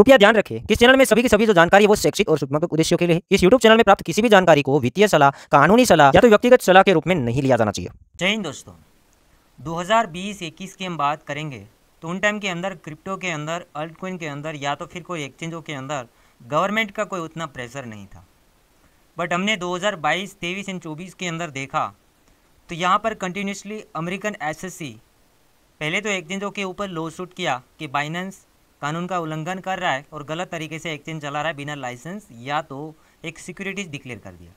कृपया ध्यान रखें कि चैनल में सभी की सभी जो जानकारी है वो शैक्षिक और शुभात्मक उद्देश्यों के लिए है। इस यूट्यूब चैनल में प्राप्त किसी भी जानकारी को वित्तीय सलाह कानूनी सलाह या तो व्यक्तिगत सलाह के रूप में नहीं लिया जाना चाहिए जय हिंद दोस्तों 2020-21 की हम बात करेंगे तो उन टाइम के अंदर क्रिप्टो के अंदर अल्टकॉइन के अंदर या तो फिर कोई एक्सचेंजों के अंदर गवर्नमेंट का कोई उतना प्रेशर नहीं था बट हमने दो हज़ार बाईस तेईस एंड 24 के अंदर देखा तो यहाँ पर कंटिन्यूसली अमेरिकन एसएससी पहले तो एक्सचेंजों के ऊपर लो सूट किया कि बाइनेंस कानून का उल्लंघन कर रहा है और गलत तरीके से एक्सचेंज चला रहा है बिना लाइसेंस या तो एक सिक्योरिटीज डिक्लेयर कर दिया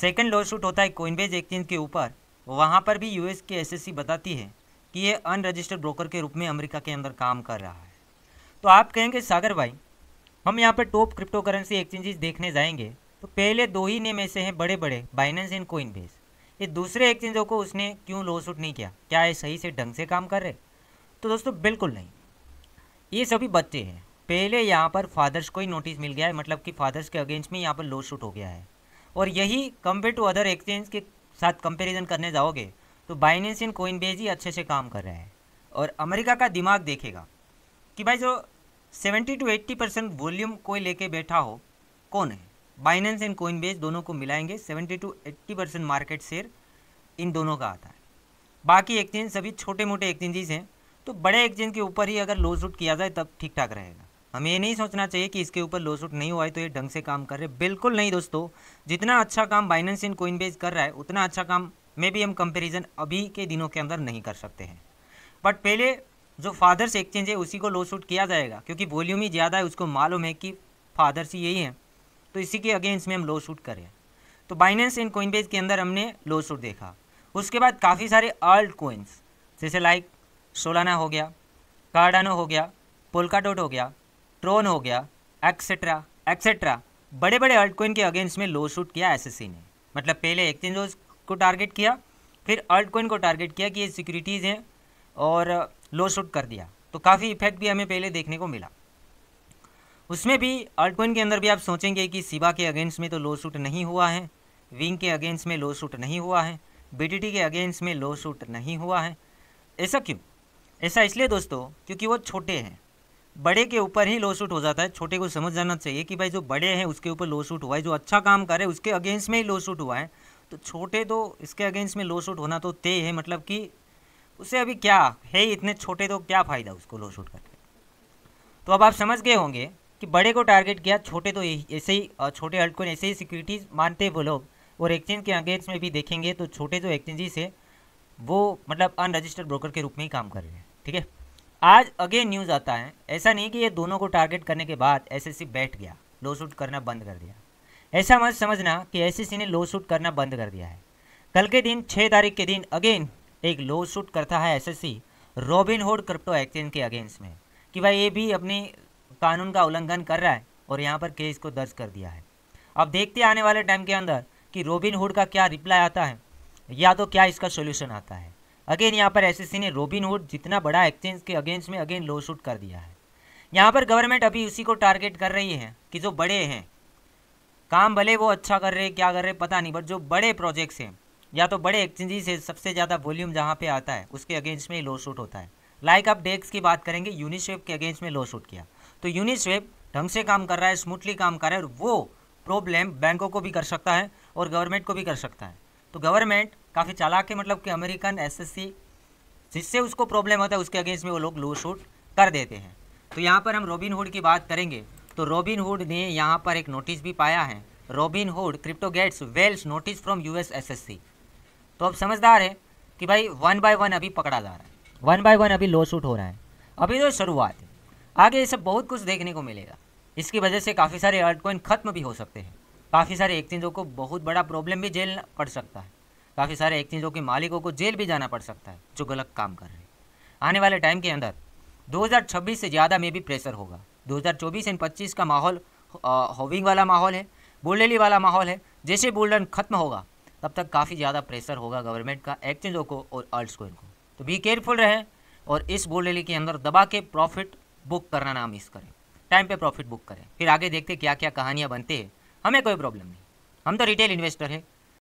सेकेंड लॉ शूट होता है कोइनबेज एक्सचेंज के ऊपर वहाँ पर भी यूएस की एस बताती है कि ये अनरजिस्टर्ड ब्रोकर के रूप में अमेरिका के अंदर काम कर रहा है तो आप कहेंगे सागर भाई हम यहाँ पर टॉप क्रिप्टो करेंसी एक्सचेंजेस देखने जाएंगे तो पहले दो ही नेम ऐसे हैं बड़े बड़े बाइनेंस एंड कोइन ये दूसरे एक्सचेंजों को उसने क्यों लॉ शूट नहीं किया क्या ये सही से ढंग से काम कर रहे तो दोस्तों बिल्कुल नहीं ये सभी बच्चे हैं पहले यहाँ पर फादर्स को ही नोटिस मिल गया है मतलब कि फादर्स के अगेंस्ट में यहाँ पर लो शूट हो गया है और यही कंपेयर टू अदर एक्सचेंज के साथ कंपेरिजन करने जाओगे तो बाइनेंस इन कोइन बेज ही अच्छे से काम कर रहा है और अमेरिका का दिमाग देखेगा कि भाई जो seventy to eighty percent volume कोई लेके बैठा हो कौन है बाइनेंस एंड कोइन दोनों को मिलाएंगे seventy to eighty percent market share इन दोनों का आता है बाकी एक्सचेंज सभी छोटे मोटे एक्सचेंजेस हैं तो बड़े एक्सचेंज के ऊपर ही अगर लो सूट किया जाए तब ठीक ठाक रहेगा हमें ये नहीं सोचना चाहिए कि इसके ऊपर लो सूट नहीं हुआ है तो ये ढंग से काम कर रहे बिल्कुल नहीं दोस्तों जितना अच्छा काम बाइनेंस इन कोइनबेज कर रहा है उतना अच्छा काम में भी हम कंपेरिजन अभी के दिनों के अंदर नहीं कर सकते हैं बट पहले जो फादर्स एक्सचेंज है उसी को लो सूट किया जाएगा क्योंकि वॉल्यूम ही ज़्यादा है उसको मालूम है कि फादर्स ही यही हैं तो इसी के अगेंस्ट में हम लो सूट करें तो बाइनेंस इन कोइनबेज के अंदर हमने लो सूट देखा उसके बाद काफ़ी सारे अर्ल्ड कोइंस जैसे लाइक सोलाना हो गया कार्डानो हो गया पोलकाडोट हो गया ट्रोन हो गया एक्सेट्रा एक्सेट्रा बड़े बड़े अल्टकॉइन के अगेंस्ट में लो शूट किया एस ने मतलब पहले एक रोज को टारगेट किया फिर अल्टकॉइन को टारगेट किया कि ये सिक्योरिटीज़ हैं और लो शूट कर दिया तो काफ़ी इफेक्ट भी हमें पहले देखने को मिला उसमें भी अल्टकॉइन के अंदर भी आप सोचेंगे कि सिबा के अगेंस्ट में तो लो शूट नहीं हुआ है विंग के अगेंस्ट में लो शूट नहीं हुआ है बी के अगेंस्ट में लो शूट नहीं हुआ है ऐसा क्यों ऐसा इसलिए दोस्तों क्योंकि वो छोटे हैं बड़े के ऊपर ही लॉ सूट हो जाता है छोटे को समझ जाना चाहिए कि भाई जो बड़े हैं उसके ऊपर लॉ सूट हुआ है जो अच्छा काम करे उसके अगेंस्ट में ही लॉ सूट हुआ है तो छोटे तो इसके अगेंस्ट में लो सूट होना तो तय है मतलब कि उसे अभी क्या है ही इतने छोटे तो क्या फ़ायदा उसको लॉ सूट करके तो अब आप समझ गए होंगे कि बड़े को टारगेट किया छोटे तो ऐसे ही छोटे हल्ट को ऐसे ही सिक्योरिटीज़ मानते वो लोग और एक्सचेंज के अगेंस्ट में भी देखेंगे तो छोटे जो एक्सचेंजेस है वो मतलब अनरजिस्टर्ड ब्रोकर के रूप में ही काम कर रहे हैं ठीक है आज अगेन न्यूज़ आता है ऐसा नहीं कि ये दोनों को टारगेट करने के बाद एसएससी बैठ गया लो शूट करना बंद कर दिया ऐसा मत समझना कि एसएससी ने लो सूट करना बंद कर दिया है कल के दिन छः तारीख के दिन अगेन एक लो शूट करता है SSC Robinhood crypto exchange के अगेंस्ट में कि भाई ये भी अपने कानून का उल्लंघन कर रहा है और यहाँ पर केस को दर्ज कर दिया है अब देखते आने वाले टाइम के अंदर कि रॉबिन हुड का क्या रिप्लाई आता है या तो क्या इसका सोल्यूशन आता है अगेन यहाँ पर एस ने रोबिन हुड जितना बड़ा एक्सचेंज के अगेंस्ट में अगेन लो शूट कर दिया है यहाँ पर गवर्नमेंट अभी उसी को टारगेट कर रही है कि जो बड़े हैं काम भले वो अच्छा कर रहे हैं क्या कर रहे हैं पता नहीं बट जो बड़े प्रोजेक्ट्स हैं या तो बड़े एक्सचेंजेस हैं सबसे ज़्यादा वॉल्यूम जहाँ पे आता है उसके अगेंस्ट में ही लो शूट होता है लाइक like आप डेक्स की बात करेंगे यूनिस्वेप के अगेंस्ट में लो शूट किया तो यूनिस्वेप ढंग से काम कर रहा है स्मूथली काम कर रहा है और वो प्रॉब्लम बैंकों को भी कर सकता है और गवर्नमेंट को भी कर सकता है तो गवर्नमेंट काफ़ी चालाक है मतलब कि अमेरिकन एसएससी जिससे उसको प्रॉब्लम होता है उसके अगेंस्ट में वो लोग लो शूट कर देते हैं तो यहाँ पर हम रॉबिन हुड की बात करेंगे तो रॉबिन हुड ने यहाँ पर एक नोटिस भी पाया है Robinhood crypto gets Wells notice from S C तो अब समझदार है कि भाई वन बाय वन अभी पकड़ा जा रहा है वन बाय वन अभी लो शूट हो रहा है अभी तो शुरुआत है आगे ये सब बहुत कुछ देखने को मिलेगा इसकी वजह से काफ़ी सारे अर्थ खत्म भी हो सकते हैं काफ़ी सारे एक्सचेंजों को बहुत बड़ा प्रॉब्लम भी झेलना पड़ सकता है काफ़ी सारे एक्सचेंजों के मालिकों को जेल भी जाना पड़ सकता है जो गलत काम कर रहे हैं आने वाले टाइम के अंदर 2026 से ज़्यादा में भी प्रेशर होगा 2024 एंड 25 का माहौल होविंग वाला माहौल है बुल्डेली वाला माहौल है जैसे बोलडन खत्म होगा तब तक काफ़ी ज़्यादा प्रेशर होगा गवर्नमेंट का एक्सचेंजों को और अल्ट्स को इनको तो बी केयरफुल रहें और इस बुल्डेली के अंदर दबा के प्रॉफिट बुक करना ना मिस करें टाइम पर प्रॉफिट बुक करें फिर आगे देखते क्या क्या कहानियाँ बनती है हमें कोई प्रॉब्लम नहीं हम तो रिटेल इन्वेस्टर हैं